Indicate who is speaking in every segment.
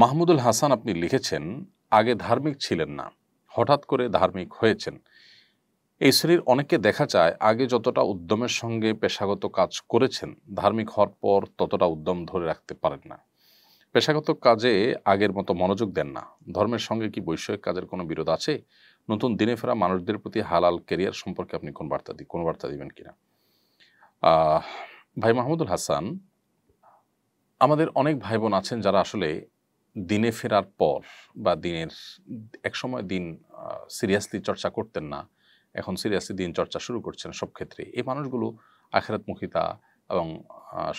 Speaker 1: মাহমুদুল হাসান আপনি লিখেছেন আগে ধার্মিক ছিলেন না হঠাৎ করে ধার্মিক হয়েছেন এই শ্রেণীর অনেকে দেখা যায় আগে যতটা উদ্যমের সঙ্গে পেশাগত কাজ করেছেন ধার্মিক হওয়ার পর ততটা উদ্যম ধরে রাখতে পারেন না পেশাগত কাজে আগের মতো মনোযোগ দেন না ধর্মের সঙ্গে কি বৈষয়িক কাজের কোনো বিরোধ আছে নতুন দিনে ফেরা মানুষদের প্রতি হালাল কেরিয়ার সম্পর্কে আপনি কোন বার্তা দিই কোনো বার্তা দিবেন কিনা ভাই মাহমুদুল হাসান আমাদের অনেক ভাই বোন আছেন যারা আসলে দিনে ফেরার পর বা দিনের একসময় দিন সিরিয়াসলি চর্চা করতেন না এখন সিরিয়াসলি দিন চর্চা শুরু করছেন সব ক্ষেত্রে এই মানুষগুলো আখেরাতমুখিতা এবং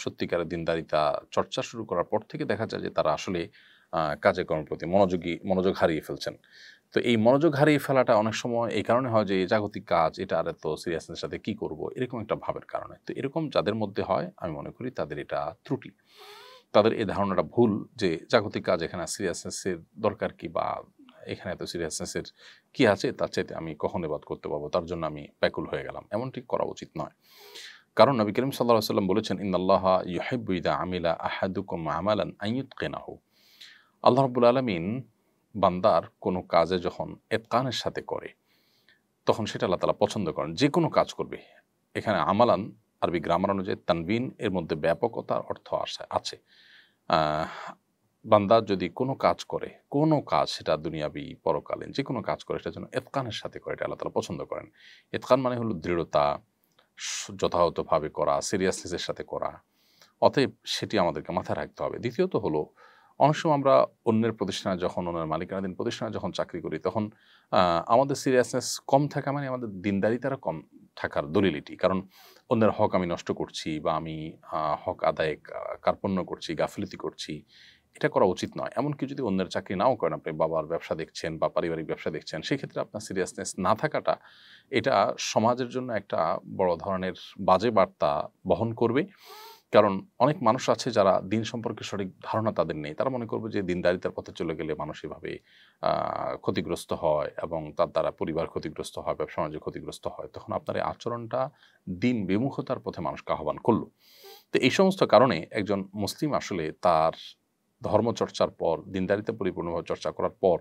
Speaker 1: সত্যিকারের দিনদারিতা চর্চা শুরু করার পর থেকে দেখা যায় যে তারা আসলে কাজে কর্মের প্রতি মনোযোগী মনোযোগ হারিয়ে ফেলছেন তো এই মনোযোগ হারিয়ে ফেলাটা অনেক সময় এই কারণে হয় যে জাগতিক কাজ এটা আর এত সিরিয়াসনেস সাথে কি করব এরকম একটা ভাবের কারণে তো এরকম যাদের মধ্যে হয় আমি মনে করি তাদের এটা ত্রুটি তাদের এই ধারণাটা ভুল যে জাগতিক কাজ এখানে সিরিয়াসনেসের দরকার কি বা এখানে এত সিরিয়াসনেসের কি আছে তার চাইতে আমি কখন এবাদ করতে পারবো তার জন্য আমি ব্যাকুল হয়ে গেলাম এমনটি করা উচিত নয় কারণ নবী করিম সাল্লাহ সাল্লাম বলেছেন ইন্দাল্লাহ ইহেবুইদা আমিলা আহাদুকুম আমালান আইয়ুদ কেনাহ আল্লাহ রবুল আলমিন বান্দার কোনো কাজে যখন এতকানের সাথে করে তখন সেটা আল্লাহ তালা পছন্দ করেন যে কোনো কাজ করবে এখানে আমালান আরবি গ্রামার অনুযায়ী তানবিন এর মধ্যে ব্যাপকতার অর্থ আসে আছে বান্দা যদি কোনো কাজ করে কোনো কাজ সেটা দুনিয়াবি পরকালীন যে কোনো কাজ করে সেটা যেন এতকানের সাথে করে এটা আল্লাহ তালা পছন্দ করেন এতকান মানে হলো দৃঢ়তা যথাযথভাবে করা সিরিয়াসনেসের সাথে করা অতএব সেটি আমাদেরকে মাথায় রাখতে হবে দ্বিতীয়ত হলো অনেক সময় আমরা অন্যের প্রতিষ্ঠানে যখন অন্যের মালিকানাধীন প্রতিষ্ঠানে যখন চাকরি করি তখন আমাদের সিরিয়াসনেস কম থাকা মানে আমাদের দিনদারিতারা কম থাকার দলিলিটি কারণ অন্যের হক আমি নষ্ট করছি বা আমি হক আদায় কার্পণ্য করছি গাফিলতি করছি এটা করা উচিত নয় এমনকি যদি অন্যের চাকরি নাও করেন আপনি বাবার ব্যবসা দেখছেন বা পারিবারিক ব্যবসা দেখছেন সেক্ষেত্রে আপনার সিরিয়াসনেস না থাকাটা এটা সমাজের জন্য একটা বড় ধরনের বাজে বার্তা বহন করবে কারণ অনেক মানুষ আছে যারা দিন সম্পর্কে সঠিক ধারণা তাদের নেই তারা মনে করবে যে দিনদারিতার পথে চলে গেলে মানুষ এভাবে ক্ষতিগ্রস্ত হয় এবং তার দ্বারা পরিবার ক্ষতিগ্রস্ত হয় বা সমাজে ক্ষতিগ্রস্ত হয় তখন আপনার এই আচরণটা দিন বিমুখতার পথে মানুষকে আহ্বান করলো তো এই সমস্ত কারণে একজন মুসলিম আসলে তার ধর্মচর্চার পর দিনদারিতা পরিপূর্ণভাবে চর্চা করার পর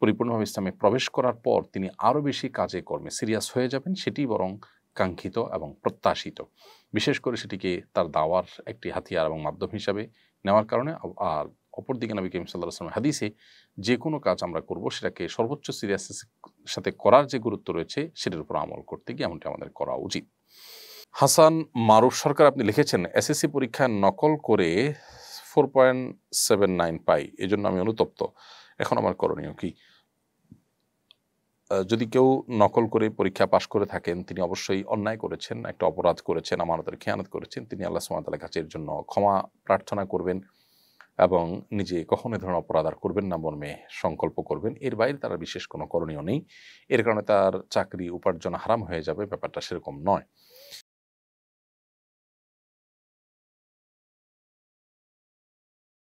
Speaker 1: পরিপূর্ণভাবে ইসলামে প্রবেশ করার পর তিনি আরও বেশি কাজে কর্মে সিরিয়াস হয়ে যাবেন সেটি বরং কাঙ্ক্ষিত এবং প্রত্যাশিত বিশেষ করে সেটিকে তার দাওয়ার একটি হাতিয়ার এবং মাধ্যম হিসাবে নেওয়ার কারণে আর অপরদিকে নবী করিম সাল্লাহ আসলামের হাদিসে যে কোনো কাজ আমরা করব সেটাকে সর্বোচ্চ সিরিয়াসের সাথে করার যে গুরুত্ব রয়েছে সেটার উপর আমল করতে গিয়ে এমনটি আমাদের করা উচিত হাসান মারুফ সরকার আপনি লিখেছেন এসএসসি পরীক্ষা নকল করে ফোর পয়েন্ট সেভেন নাইন পাই এজন্য আমি অনুতপ্ত এখন আমার করণীয় কী যদি কেউ নকল করে পরীক্ষা পাশ করে থাকেন তিনি অবশ্যই অন্যায় করেছেন একটা অপরাধ করেছেন আমানতের খেয়ানত করেছেন তিনি আল্লাহ সুমাতালের কাছে এর জন্য ক্ষমা প্রার্থনা করবেন এবং নিজে কখনো ধরনের অপরাধ আর করবেন না মর্মে সংকল্প করবেন এর বাইরে তার বিশেষ কোনো করণীয় নেই এর কারণে তার চাকরি উপার্জন হারাম হয়ে যাবে ব্যাপারটা সেরকম নয়